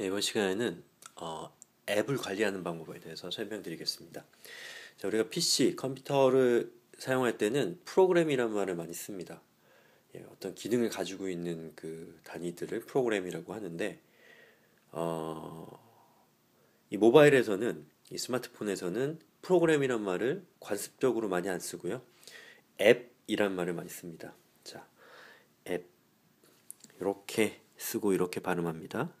예, 이번 시간에는 어, 앱을 관리하는 방법에 대해서 설명드리겠습니다. 자, 우리가 PC, 컴퓨터를 사용할 때는 프로그램이라는 말을 많이 씁니다. 예, 어떤 기능을 가지고 있는 그 단위들을 프로그램이라고 하는데, 어, 이 모바일에서는, 이 스마트폰에서는 프로그램이란 말을 관습적으로 많이 안 쓰고요. 앱이란 말을 많이 씁니다. 자, 앱. 이렇게 쓰고 이렇게 발음합니다.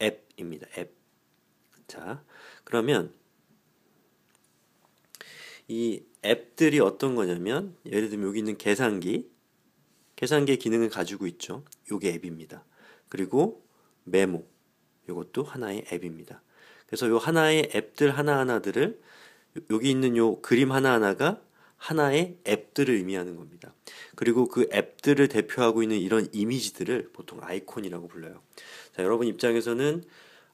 앱입니다. 앱. 자, 그러면 이 앱들이 어떤 거냐면 예를 들면 여기 있는 계산기 계산기 의 기능을 가지고 있죠. 요게 앱입니다. 그리고 메모 요것도 하나의 앱입니다. 그래서 요 하나의 앱들 하나하나들을 여기 있는 요 그림 하나하나가 하나의 앱들을 의미하는 겁니다. 그리고 그 앱들을 대표하고 있는 이런 이미지들을 보통 아이콘이라고 불러요. 자, 여러분 입장에서는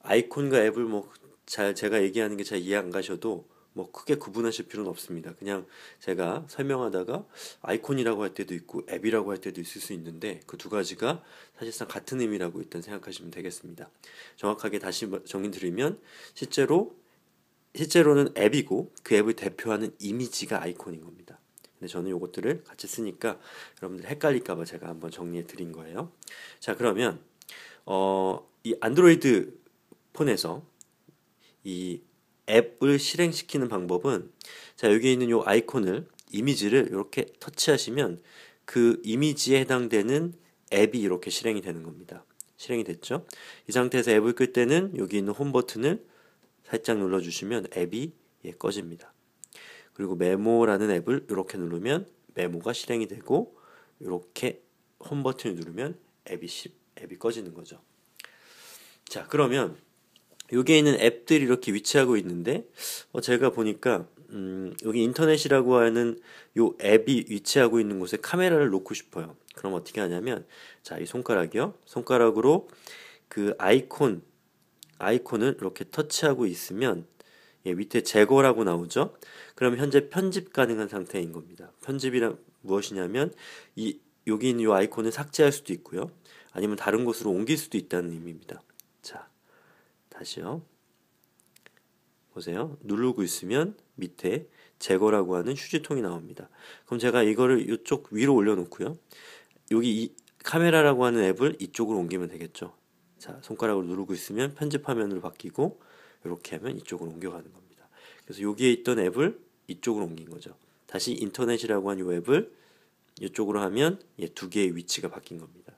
아이콘과 앱을 뭐 잘 제가 얘기하는 게 잘 이해 안 가셔도 뭐 크게 구분하실 필요는 없습니다. 그냥 제가 설명하다가 아이콘이라고 할 때도 있고 앱이라고 할 때도 있을 수 있는데 그 두 가지가 사실상 같은 의미라고 일단 생각하시면 되겠습니다. 정확하게 다시 뭐 정의 드리면 실제로 실제로는 앱이고 그 앱을 대표하는 이미지가 아이콘인 겁니다. 근데 저는 이것들을 같이 쓰니까 여러분들 헷갈릴까봐 제가 한번 정리해 드린 거예요. 자 그러면 어, 이 안드로이드 폰에서 이 앱을 실행시키는 방법은 자 여기 있는 이 아이콘을 이미지를 이렇게 터치하시면 그 이미지에 해당되는 앱이 이렇게 실행이 되는 겁니다. 실행이 됐죠? 이 상태에서 앱을 끌 때는 여기 있는 홈 버튼을 살짝 눌러주시면 앱이 예, 꺼집니다. 그리고 메모라는 앱을 이렇게 누르면 메모가 실행이 되고 이렇게 홈 버튼을 누르면 앱이 앱이 꺼지는 거죠. 자 그러면 여기에 있는 앱들이 이렇게 위치하고 있는데 어, 제가 보니까 음, 여기 인터넷이라고 하는 요 앱이 위치하고 있는 곳에 카메라를 놓고 싶어요. 그럼 어떻게 하냐면 자이 손가락이요. 손가락으로 그 아이콘 아이콘을 이렇게 터치하고 있으면 예, 밑에 제거라고 나오죠. 그럼 현재 편집 가능한 상태인 겁니다. 편집이란 무엇이냐면 이 여기 있는 이 아이콘을 삭제할 수도 있고요. 아니면 다른 곳으로 옮길 수도 있다는 의미입니다. 자, 다시요. 보세요. 누르고 있으면 밑에 제거라고 하는 휴지통이 나옵니다. 그럼 제가 이거를 이쪽 위로 올려놓고요. 여기 이 카메라라고 하는 앱을 이쪽으로 옮기면 되겠죠. 자, 손가락으로 누르고 있으면 편집 화면으로 바뀌고 이렇게 하면 이쪽으로 옮겨가는 겁니다. 그래서 여기에 있던 앱을 이쪽으로 옮긴 거죠. 다시 인터넷이라고 한 이 앱을 이쪽으로 하면 예, 두 개의 위치가 바뀐 겁니다.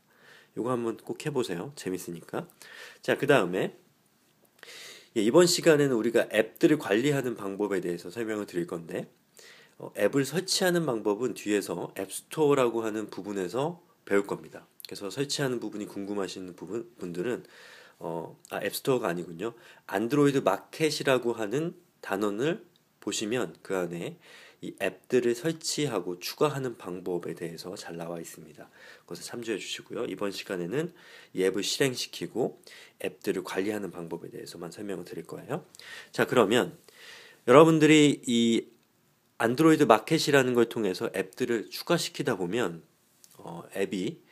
이거 한번 꼭 해보세요. 재밌으니까. 자, 그 다음에 예, 이번 시간에는 우리가 앱들을 관리하는 방법에 대해서 설명을 드릴 건데 어, 앱을 설치하는 방법은 뒤에서 앱스토어라고 하는 부분에서 배울 겁니다. 그래서 설치하는 부분이 궁금하신 부분 분들은 어, 아, 앱스토어가 아니군요. 안드로이드 마켓이라고 하는 단원을 보시면 그 안에 이 앱들을 설치하고 추가하는 방법에 대해서 잘 나와 있습니다. 그것을 참조해 주시고요. 이번 시간에는 이 앱을 실행시키고 앱들을 관리하는 방법에 대해서만 설명을 드릴 거예요. 자, 그러면 여러분들이 이 안드로이드 마켓이라는 걸 통해서 앱들을 추가시키다 보면 어, 앱이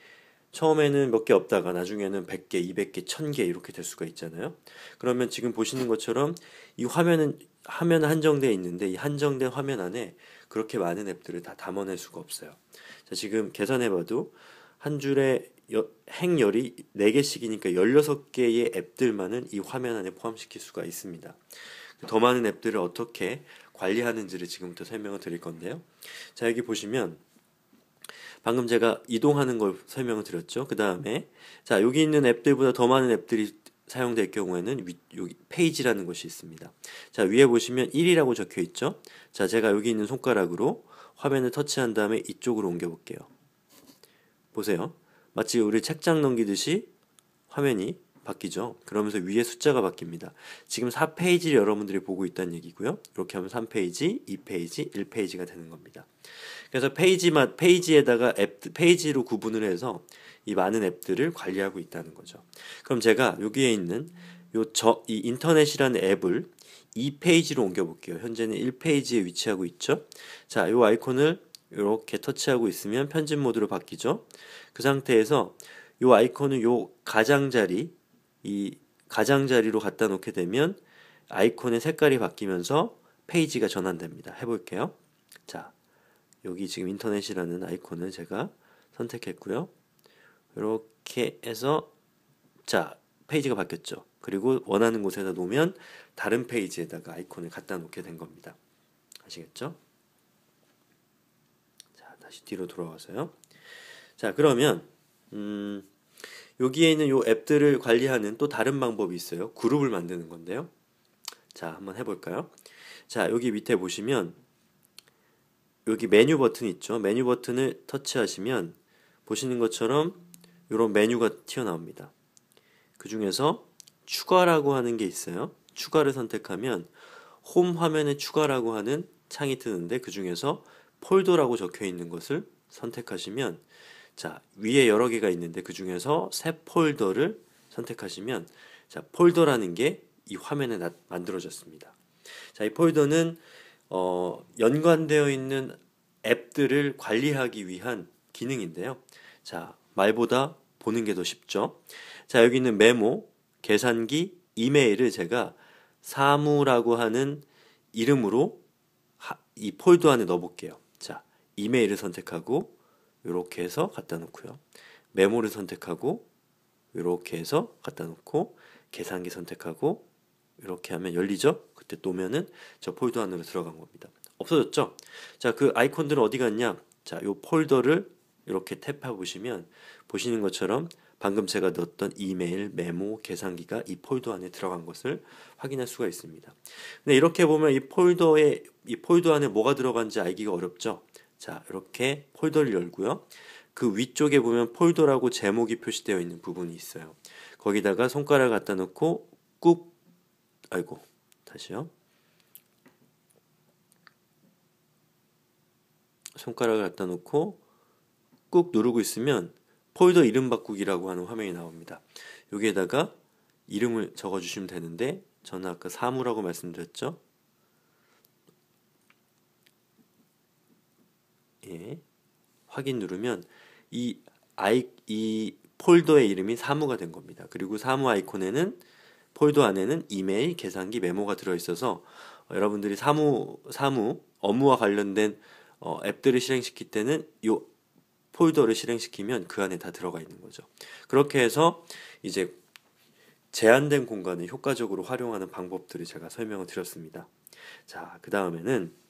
처음에는 몇 개 없다가 나중에는 100개, 200개, 1000개 이렇게 될 수가 있잖아요. 그러면 지금 보시는 것처럼 이 화면은 화면 한정되어 있는데 이 한정된 화면 안에 그렇게 많은 앱들을 다 담아낼 수가 없어요. 자, 지금 계산해 봐도 한 줄에 여, 행열이 4개씩이니까 16개의 앱들만은 이 화면 안에 포함시킬 수가 있습니다. 더 많은 앱들을 어떻게 관리하는지를 지금부터 설명을 드릴 건데요. 자, 여기 보시면 방금 제가 이동하는 걸 설명을 드렸죠. 그 다음에 자 여기 있는 앱들보다 더 많은 앱들이 사용될 경우에는 위, 여기 페이지라는 것이 있습니다. 자 위에 보시면 1이라고 적혀 있죠. 자 제가 여기 있는 손가락으로 화면을 터치한 다음에 이쪽으로 옮겨 볼게요. 보세요. 마치 우리 책장 넘기듯이 화면이 바뀌죠. 그러면서 위에 숫자가 바뀝니다. 지금 4페이지를 여러분들이 보고 있다는 얘기고요. 이렇게 하면 3페이지, 2페이지, 1페이지가 되는 겁니다. 그래서 페이지만 페이지에다가 앱 페이지로 구분을 해서 이 많은 앱들을 관리하고 있다는 거죠. 그럼 제가 여기에 있는 요저 이 인터넷이라는 앱을 2페이지로 옮겨 볼게요. 현재는 1페이지에 위치하고 있죠. 자, 요 아이콘을 이렇게 터치하고 있으면 편집 모드로 바뀌죠. 그 상태에서 이 아이콘은 이 가장자리 이 가장자리로 갖다 놓게 되면 아이콘의 색깔이 바뀌면서 페이지가 전환됩니다. 해볼게요. 자, 여기 지금 인터넷이라는 아이콘을 제가 선택했고요. 이렇게 해서 자, 페이지가 바뀌었죠. 그리고 원하는 곳에다 놓으면 다른 페이지에다가 아이콘을 갖다 놓게 된 겁니다. 아시겠죠? 자, 다시 뒤로 돌아와서요. 자, 그러면 음, 여기에 있는 요 앱들을 관리하는 또 다른 방법이 있어요. 그룹을 만드는 건데요. 자, 한번 해볼까요? 자, 여기 밑에 보시면 여기 메뉴 버튼 있죠. 메뉴 버튼을 터치하시면 보시는 것처럼 이런 메뉴가 튀어나옵니다. 그 중에서 추가라고 하는 게 있어요. 추가를 선택하면 홈 화면에 추가라고 하는 창이 뜨는데 그 중에서 폴더라고 적혀 있는 것을 선택하시면 자, 위에 여러 개가 있는데 그 중에서 새 폴더를 선택하시면 자, 폴더라는 게 이 화면에 나, 만들어졌습니다. 자, 이 폴더는 어, 연관되어 있는 앱들을 관리하기 위한 기능인데요. 자, 말보다 보는 게 더 쉽죠. 자, 여기 있는 메모, 계산기, 이메일을 제가 사무라고 하는 이름으로 이 폴더 안에 넣어볼게요. 자, 이메일을 선택하고 이렇게 해서 갖다 놓고요. 메모를 선택하고 이렇게 해서 갖다 놓고 계산기 선택하고 이렇게 하면 열리죠? 그때 놓으면은 저 폴더 안으로 들어간 겁니다. 없어졌죠? 자, 그 아이콘들은 어디 갔냐? 자, 요 폴더를 이렇게 탭해 보시면 보시는 것처럼 방금 제가 넣었던 이메일, 메모, 계산기가 이 폴더 안에 들어간 것을 확인할 수가 있습니다. 근데 이렇게 보면 이 폴더에 이 폴더 안에 뭐가 들어간지 알기가 어렵죠. 자, 이렇게 폴더를 열고요. 그 위쪽에 보면 폴더라고 제목이 표시되어 있는 부분이 있어요. 거기다가 손가락 갖다 놓고 꾹 아이고. 다시요. 손가락을 갖다 놓고 꾹 누르고 있으면 폴더 이름 바꾸기라고 하는 화면이 나옵니다. 여기에다가 이름을 적어주시면 되는데 저는 아까 사무라고 말씀드렸죠. 예. 확인 누르면 이 아이 이 폴더의 이름이 사무가 된 겁니다. 그리고 사무 아이콘에는 폴더 안에는 이메일, 계산기, 메모가 들어 있어서 어, 여러분들이 사무 사무 업무와 관련된 어, 앱들을 실행시킬 때는 이 폴더를 실행시키면 그 안에 다 들어가 있는 거죠. 그렇게 해서 이제 제한된 공간을 효과적으로 활용하는 방법들을 제가 설명을 드렸습니다. 자, 그 다음에는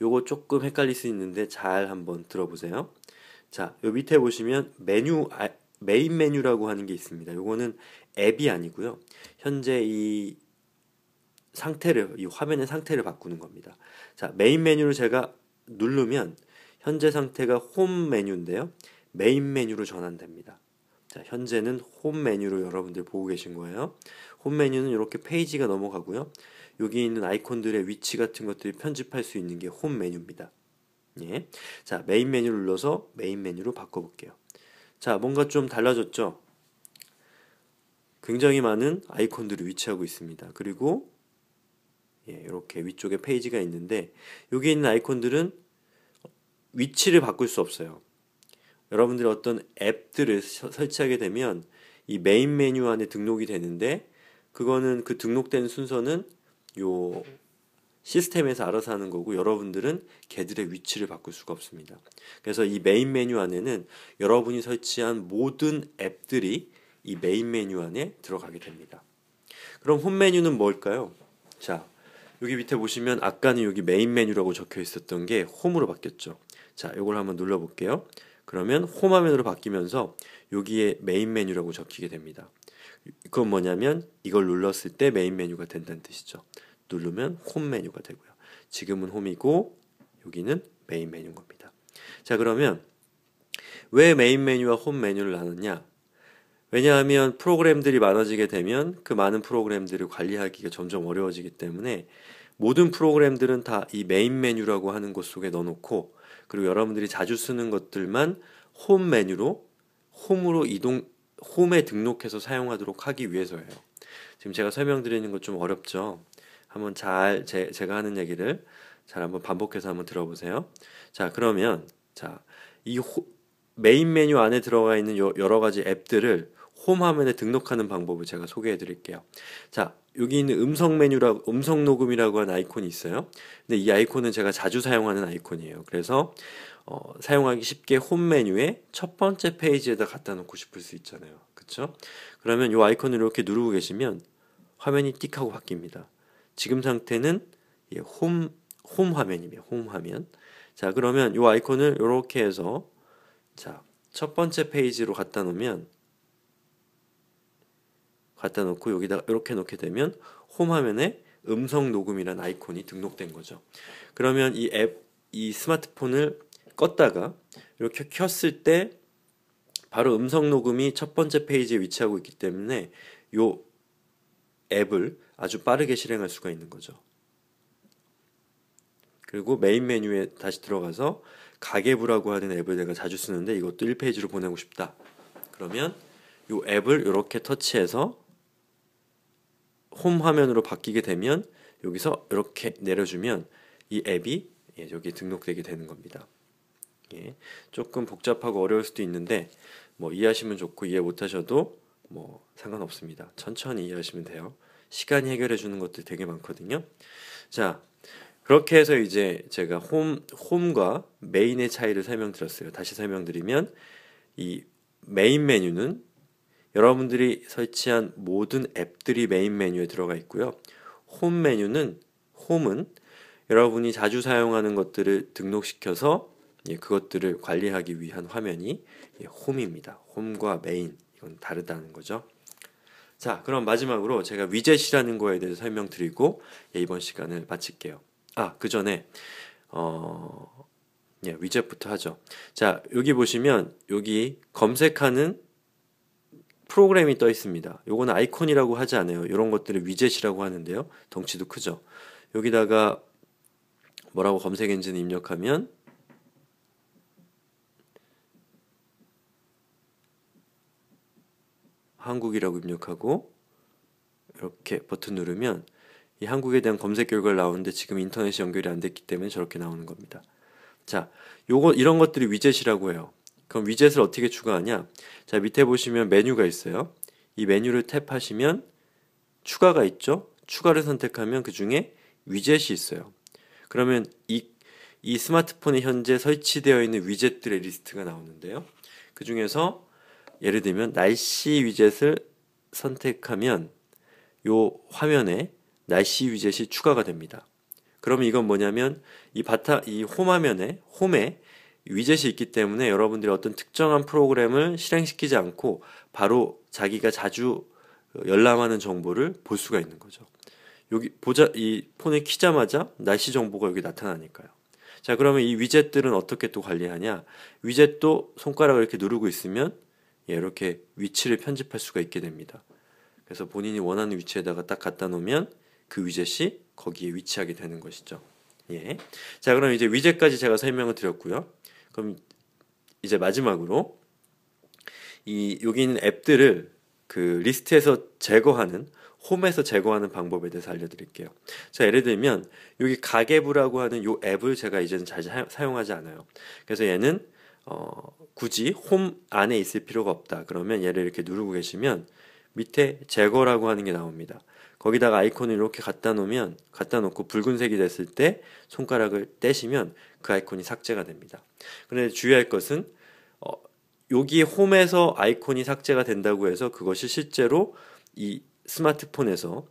요거 조금 헷갈릴 수 있는데 잘 한번 들어보세요. 자, 요 밑에 보시면 메뉴 아, 메인 메뉴라고 하는 게 있습니다. 요거는 앱이 아니고요. 현재 이 상태를 이 화면의 상태를 바꾸는 겁니다. 자, 메인 메뉴를 제가 누르면 현재 상태가 홈 메뉴인데요. 메인 메뉴로 전환됩니다. 자, 현재는 홈 메뉴로 여러분들 보고 계신 거예요. 홈 메뉴는 이렇게 페이지가 넘어가고요. 여기 있는 아이콘들의 위치 같은 것들을 편집할 수 있는 게 홈 메뉴입니다. 예. 자, 메인 메뉴를 눌러서 메인 메뉴로 바꿔볼게요. 자, 뭔가 좀 달라졌죠? 굉장히 많은 아이콘들이 위치하고 있습니다. 그리고 예, 이렇게 위쪽에 페이지가 있는데 여기 있는 아이콘들은 위치를 바꿀 수 없어요. 여러분들이 어떤 앱들을 설치하게 되면 이 메인 메뉴 안에 등록이 되는데 그거는 그 등록된 순서는 요 시스템에서 알아서 하는 거고 여러분들은 개들의 위치를 바꿀 수가 없습니다. 그래서 이 메인 메뉴 안에는 여러분이 설치한 모든 앱들이 이 메인 메뉴 안에 들어가게 됩니다. 그럼 홈 메뉴는 뭘까요? 자, 여기 밑에 보시면 아까는 여기 메인 메뉴라고 적혀 있었던 게 홈으로 바뀌었죠. 자, 이걸 한번 눌러 볼게요. 그러면 홈 화면으로 바뀌면서 여기에 메인 메뉴라고 적히게 됩니다. 그건 뭐냐면 이걸 눌렀을 때 메인 메뉴가 된다는 뜻이죠. 누르면 홈 메뉴가 되고요. 지금은 홈이고 여기는 메인 메뉴인 겁니다. 자 그러면 왜 메인 메뉴와 홈 메뉴를 나누냐 왜냐하면 프로그램들이 많아지게 되면 그 많은 프로그램들을 관리하기가 점점 어려워지기 때문에 모든 프로그램들은 다 이 메인 메뉴라고 하는 곳 속에 넣어놓고 그리고 여러분들이 자주 쓰는 것들만 홈 메뉴로 홈으로 이동 홈에 등록해서 사용하도록 하기 위해서예요. 지금 제가 설명드리는 것 좀 어렵죠. 한번 잘 제, 제가 하는 얘기를 잘 한번 반복해서 한번 들어보세요. 자, 그러면 자, 이 메인 메뉴 안에 들어가 있는 요, 여러 가지 앱들을 홈 화면에 등록하는 방법을 제가 소개해 드릴게요. 자, 여기 있는 음성 메뉴라고 음성 녹음이라고 하는 아이콘이 있어요. 근데 이 아이콘은 제가 자주 사용하는 아이콘이에요. 그래서 어, 사용하기 쉽게 홈 메뉴의 첫 번째 페이지에다 갖다 놓고 싶을 수 있잖아요. 그쵸? 그러면 이 아이콘을 이렇게 누르고 계시면 화면이 띡 하고 바뀝니다. 지금 상태는 예, 홈, 홈 화면입니다. 홈 화면. 자, 그러면 이 아이콘을 이렇게 해서 자, 첫 번째 페이지로 갖다 놓으면 갖다 놓고 여기다 이렇게 놓게 되면 홈 화면에 음성 녹음이란 아이콘이 등록된 거죠. 그러면 이 앱, 이 스마트폰을 껐다가 이렇게 켰을 때 바로 음성 녹음이 첫 번째 페이지에 위치하고 있기 때문에 요 앱을 아주 빠르게 실행할 수가 있는 거죠. 그리고 메인 메뉴에 다시 들어가서 가계부라고 하는 앱을 내가 자주 쓰는데 이것도 1페이지로 보내고 싶다. 그러면 이 앱을 이렇게 터치해서 홈 화면으로 바뀌게 되면 여기서 이렇게 내려주면 이 앱이 예, 여기 등록되게 되는 겁니다. 예, 조금 복잡하고 어려울 수도 있는데 뭐 이해하시면 좋고 이해 못하셔도 뭐 상관없습니다. 천천히 이해하시면 돼요. 시간이 해결해 주는 것들 되게 많거든요. 자, 그렇게 해서 이제 제가 홈, 홈과 메인의 차이를 설명드렸어요. 다시 설명드리면 이 메인 메뉴는 여러분들이 설치한 모든 앱들이 메인 메뉴에 들어가 있고요. 홈 메뉴는 홈은 여러분이 자주 사용하는 것들을 등록시켜서 예, 그것들을 관리하기 위한 화면이 예, 홈입니다. 홈과 메인 이건 다르다는 거죠. 자, 그럼 마지막으로 제가 위젯이라는 거에 대해서 설명드리고 예, 이번 시간을 마칠게요. 아, 그 전에 어 예, 위젯부터 하죠. 자, 여기 보시면 여기 검색하는 프로그램이 떠 있습니다. 요거는 아이콘이라고 하지 않아요. 이런 것들을 위젯이라고 하는데요. 덩치도 크죠. 여기다가 뭐라고 검색 엔진을 입력하면 한국이라고 입력하고 이렇게 버튼 누르면 이 한국에 대한 검색 결과가 나오는데 지금 인터넷이 연결이 안 됐기 때문에 저렇게 나오는 겁니다. 자, 요거 이런 것들이 위젯이라고 해요. 그럼 위젯을 어떻게 추가하냐? 자, 밑에 보시면 메뉴가 있어요. 이 메뉴를 탭하시면 추가가 있죠. 추가를 선택하면 그 중에 위젯이 있어요. 그러면 이, 이 스마트폰에 현재 설치되어 있는 위젯들의 리스트가 나오는데요. 그 중에서 예를 들면 날씨 위젯을 선택하면 요 화면에 날씨 위젯이 추가가 됩니다. 그러면 이건 뭐냐면 이 바탕 이홈 화면에 홈에 위젯이 있기 때문에 여러분들이 어떤 특정한 프로그램을 실행시키지 않고 바로 자기가 자주 어, 열람하는 정보를 볼 수가 있는 거죠. 여기 보자 이폰에 키자마자 날씨 정보가 여기 나타나니까요. 자, 그러면 이 위젯들은 어떻게 또 관리하냐? 위젯도 손가락을 이렇게 누르고 있으면 예, 이렇게 위치를 편집할 수가 있게 됩니다. 그래서 본인이 원하는 위치에다가 딱 갖다 놓으면 그 위젯이 거기에 위치하게 되는 것이죠. 예. 자, 그럼 이제 위젯까지 제가 설명을 드렸고요. 그럼 이제 마지막으로 이 여기 있는 앱들을 그 리스트에서 제거하는 홈에서 제거하는 방법에 대해서 알려드릴게요. 자, 예를 들면 여기 가계부라고 하는 이 앱을 제가 이제는 잘 사용하지 않아요. 그래서 얘는 어, 굳이 홈 안에 있을 필요가 없다. 그러면 얘를 이렇게 누르고 계시면 밑에 제거라고 하는 게 나옵니다. 거기다가 아이콘을 이렇게 갖다 놓으면 갖다 놓고 붉은색이 됐을 때 손가락을 떼시면 그 아이콘이 삭제가 됩니다. 그런데 주의할 것은 어, 여기 홈에서 아이콘이 삭제가 된다고 해서 그것이 실제로 이 스마트폰에서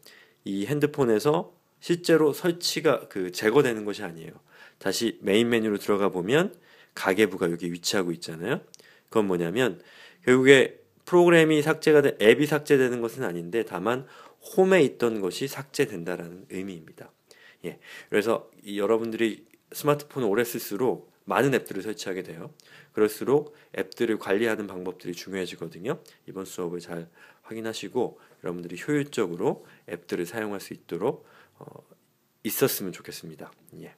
이 핸드폰에서 실제로 설치가 그 제거되는 것이 아니에요. 다시 메인 메뉴로 들어가 보면 가계부가 여기 위치하고 있잖아요. 그건 뭐냐면 결국에 프로그램이 삭제가 된 앱이 삭제되는 것은 아닌데 다만 홈에 있던 것이 삭제된다라는 의미입니다. 예. 그래서 여러분들이 스마트폰을 오래 쓸수록 많은 앱들을 설치하게 돼요. 그럴수록 앱들을 관리하는 방법들이 중요해지거든요. 이번 수업을 잘 확인하시고 여러분들이 효율적으로 앱들을 사용할 수 있도록 어, 있었으면 좋겠습니다. 예.